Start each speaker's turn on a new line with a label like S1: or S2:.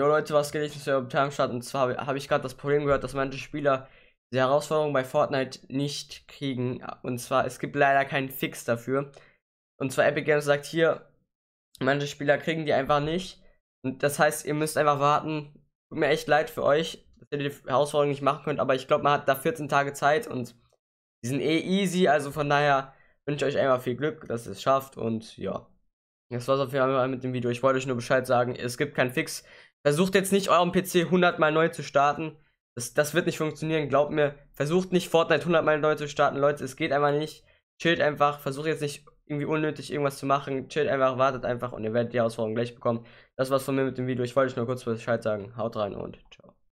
S1: Jo Leute, was geht? Ich bin euer Timestart und zwar habe ich gerade das Problem gehört, dass manche Spieler die Herausforderung bei Fortnite nicht kriegen. Und zwar, es gibt leider keinen Fix dafür. Und zwar Epic Games sagt hier, manche Spieler kriegen die einfach nicht. Und das heißt, ihr müsst einfach warten. Tut mir echt leid für euch, dass ihr die Herausforderung nicht machen könnt, aber ich glaube, man hat da 14 Tage Zeit und die sind eh easy, also von daher wünsche ich euch einfach viel Glück, dass ihr es schafft und ja. Das war's auf jeden Fall mit dem Video. Ich wollte euch nur Bescheid sagen, es gibt keinen Fix. Versucht jetzt nicht euren PC 100 mal neu zu starten. Das, das wird nicht funktionieren, glaubt mir. Versucht nicht Fortnite 100 mal neu zu starten, Leute. Es geht einfach nicht. Chillt einfach. Versucht jetzt nicht irgendwie unnötig irgendwas zu machen. Chillt einfach, wartet einfach und ihr werdet die Herausforderung gleich bekommen. Das war's von mir mit dem Video. Ich wollte euch nur kurz Bescheid sagen. Haut rein und ciao.